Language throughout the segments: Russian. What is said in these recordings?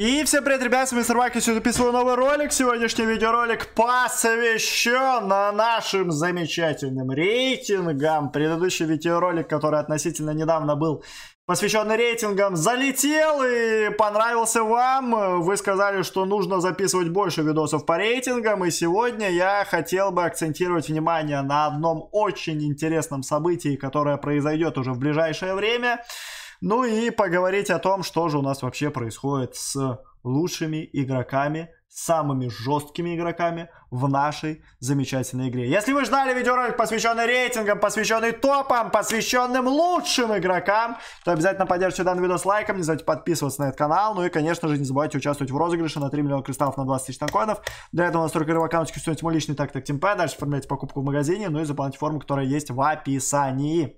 И всем привет, ребят, с вами Сарвак, я сегодня записываю новый ролик. Сегодняшний видеоролик посвящен нашим замечательным рейтингам. Предыдущий видеоролик, который относительно недавно был посвящен рейтингам, залетел и понравился вам. Вы сказали, что нужно записывать больше видосов по рейтингам, и сегодня я хотел бы акцентировать внимание на одном очень интересном событии, которое произойдет уже в ближайшее время – ну и поговорить о том, что же у нас вообще происходит с лучшими игроками, самыми жесткими игроками в нашей замечательной игре. Если вы ждали видеоролик, посвященный рейтингам, посвященный топам, посвященным лучшим игрокам, то обязательно поддержите данный видос лайком, не забывайте подписываться на этот канал, ну и, конечно же, не забывайте участвовать в розыгрыше на 3 миллиона кристаллов на 20 тысяч токенов. Для этого настройка игрового аккаунта, стоит мой личный так так темпе, дальше оформляйте покупку в магазине, ну и заполняйте форму, которая есть в описании.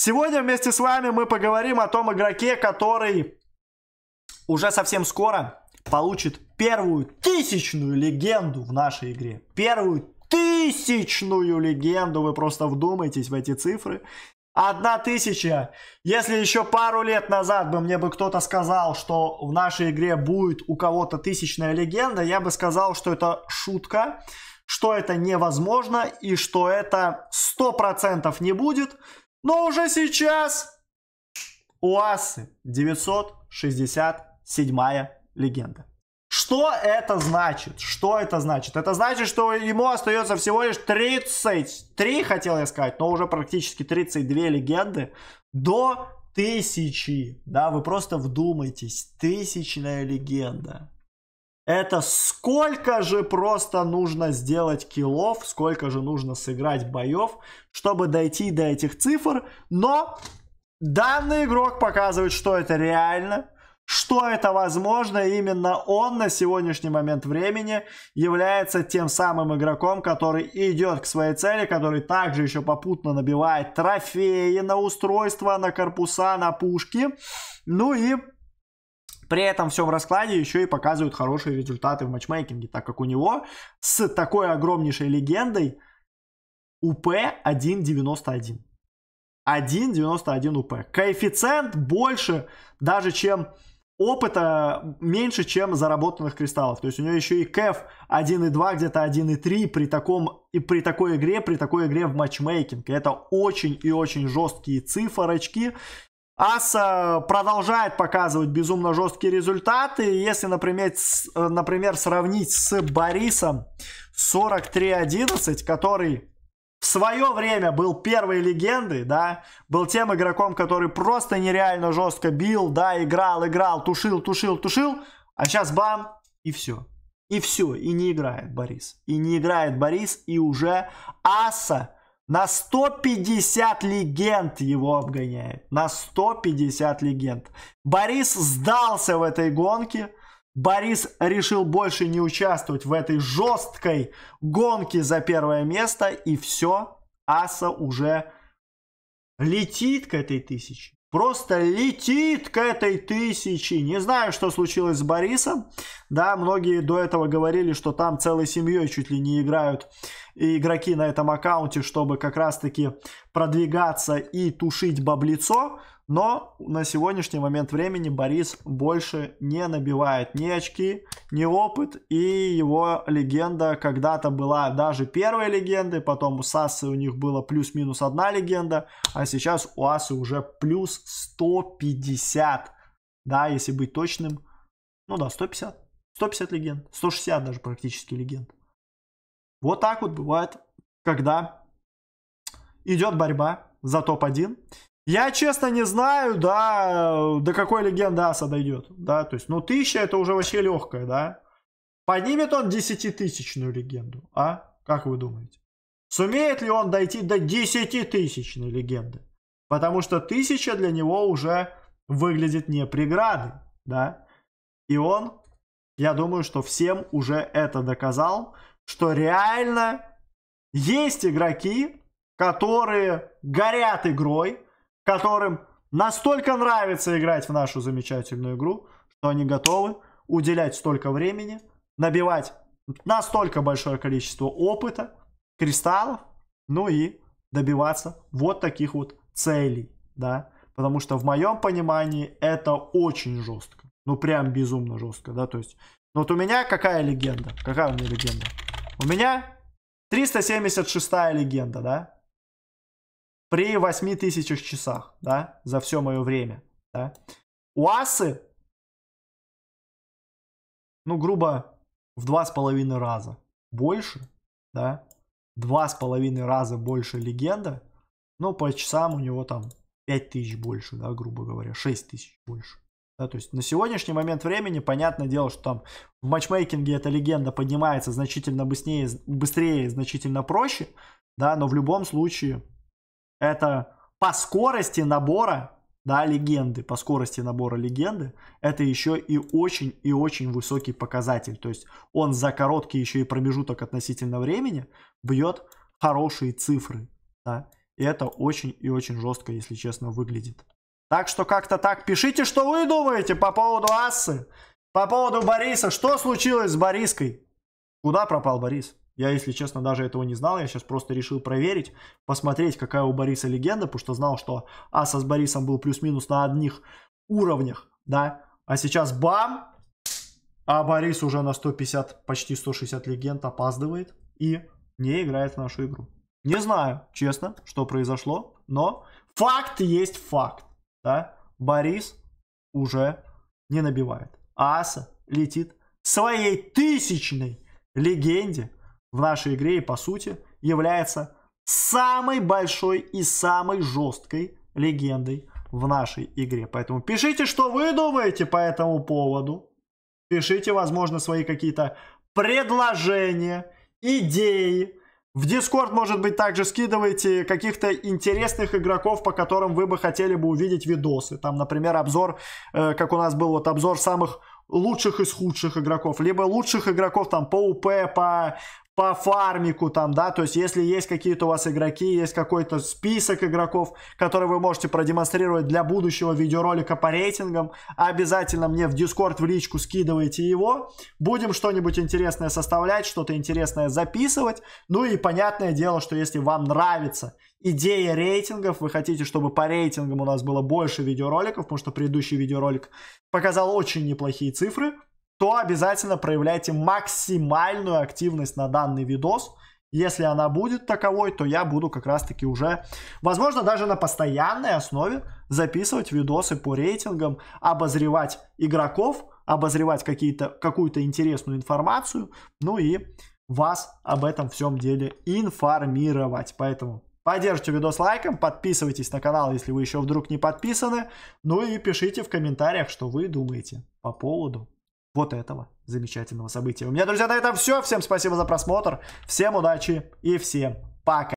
Сегодня вместе с вами мы поговорим о том игроке, который уже совсем скоро получит первую тысячную легенду в нашей игре. Первую тысячную легенду, вы просто вдумайтесь в эти цифры. Одна тысяча. Если еще пару лет назад бы мне бы кто-то сказал, что в нашей игре будет у кого-то тысячная легенда, я бы сказал, что это шутка, что это невозможно и что это сто процентов не будет. Но уже сейчас УАСы 967 легенда. Что это значит? Что это значит? Это значит, что ему остается всего лишь 33, хотел я сказать, но уже практически 32 легенды до тысячи. Да, вы просто вдумайтесь, тысячная легенда. Это сколько же просто нужно сделать киллов, сколько же нужно сыграть боев, чтобы дойти до этих цифр. Но данный игрок показывает, что это реально, что это возможно. Именно он на сегодняшний момент времени является тем самым игроком, который идет к своей цели, который также еще попутно набивает трофеи на устройства, на корпуса, на пушки. Ну и при этом всем раскладе еще и показывают хорошие результаты в матчмейкинге, так как у него с такой огромнейшей легендой УП 1.91. 1.91 УП. Коэффициент больше даже, чем опыта меньше, чем заработанных кристаллов. То есть у него еще и кэф 1.2, где-то 1.3 при, таком, и при такой игре, при такой игре в матчмейкинг. Это очень и очень жесткие цифрочки. Аса продолжает показывать безумно жесткие результаты. Если, например, с, э, например сравнить с Борисом 43-11, который в свое время был первой легендой, да, был тем игроком, который просто нереально жестко бил, да, играл, играл, тушил, тушил, тушил, а сейчас бам, и все. И все, и не играет Борис. И не играет Борис, и уже Аса на 150 легенд его обгоняет. На 150 легенд. Борис сдался в этой гонке. Борис решил больше не участвовать в этой жесткой гонке за первое место. И все, Аса уже летит к этой тысяче просто летит к этой тысяче. Не знаю, что случилось с Борисом. Да, многие до этого говорили, что там целой семьей чуть ли не играют игроки на этом аккаунте, чтобы как раз-таки продвигаться и тушить баблицо. Но на сегодняшний момент времени Борис больше не набивает ни очки, ни опыт. И его легенда когда-то была даже первой легендой, потом у Сасы у них было плюс-минус одна легенда, а сейчас у Асы уже плюс 150. Да, если быть точным, ну да, 150. 150 легенд, 160 даже практически легенд. Вот так вот бывает, когда идет борьба за топ-1. Я, честно, не знаю, да, до какой легенды аса дойдет, да, то есть, ну, тысяча это уже вообще легкая, да. Поднимет он десятитысячную легенду, а? Как вы думаете? Сумеет ли он дойти до десятитысячной легенды? Потому что тысяча для него уже выглядит не преградой, да. И он, я думаю, что всем уже это доказал, что реально есть игроки, которые горят игрой, которым настолько нравится играть в нашу замечательную игру, что они готовы уделять столько времени, набивать настолько большое количество опыта, кристаллов, ну и добиваться вот таких вот целей, да. Потому что в моем понимании это очень жестко. Ну прям безумно жестко, да, то есть. Но ну вот у меня какая легенда? Какая у меня легенда? У меня 376 легенда, да? при 8000 часах, да, за все мое время, да. УАСы, ну, грубо, в два с половиной раза больше, да, два с половиной раза больше легенда, но по часам у него там 5000 больше, да, грубо говоря, 6000 больше. Да, то есть на сегодняшний момент времени, понятное дело, что там в матчмейкинге эта легенда поднимается значительно быстрее, быстрее значительно проще, да, но в любом случае это по скорости набора, да, легенды, по скорости набора легенды, это еще и очень и очень высокий показатель. То есть он за короткий еще и промежуток относительно времени бьет хорошие цифры, да. И это очень и очень жестко, если честно, выглядит. Так что как-то так. Пишите, что вы думаете по поводу Ассы, по поводу Бориса. Что случилось с Бориской? Куда пропал Борис? Я, если честно, даже этого не знал. Я сейчас просто решил проверить, посмотреть, какая у Бориса легенда, потому что знал, что Аса с Борисом был плюс-минус на одних уровнях, да. А сейчас бам! А Борис уже на 150, почти 160 легенд опаздывает и не играет в нашу игру. Не знаю, честно, что произошло, но факт есть факт. Да? Борис уже не набивает. Аса летит своей тысячной легенде в нашей игре и по сути является самой большой и самой жесткой легендой в нашей игре. Поэтому пишите, что вы думаете по этому поводу. Пишите, возможно, свои какие-то предложения, идеи. В дискорд может быть, также скидывайте каких-то интересных игроков, по которым вы бы хотели бы увидеть видосы. Там, например, обзор, э, как у нас был вот обзор самых лучших из худших игроков, либо лучших игроков там по УП, по по фармику там, да, то есть если есть какие-то у вас игроки, есть какой-то список игроков, которые вы можете продемонстрировать для будущего видеоролика по рейтингам, обязательно мне в дискорд в личку скидывайте его, будем что-нибудь интересное составлять, что-то интересное записывать, ну и понятное дело, что если вам нравится идея рейтингов, вы хотите, чтобы по рейтингам у нас было больше видеороликов, потому что предыдущий видеоролик показал очень неплохие цифры, то обязательно проявляйте максимальную активность на данный видос. Если она будет таковой, то я буду как раз таки уже, возможно, даже на постоянной основе записывать видосы по рейтингам, обозревать игроков, обозревать какую-то интересную информацию, ну и вас об этом всем деле информировать. Поэтому поддержите видос лайком, подписывайтесь на канал, если вы еще вдруг не подписаны, ну и пишите в комментариях, что вы думаете по поводу вот этого замечательного события. У меня, друзья, на этом все. Всем спасибо за просмотр. Всем удачи и всем пока.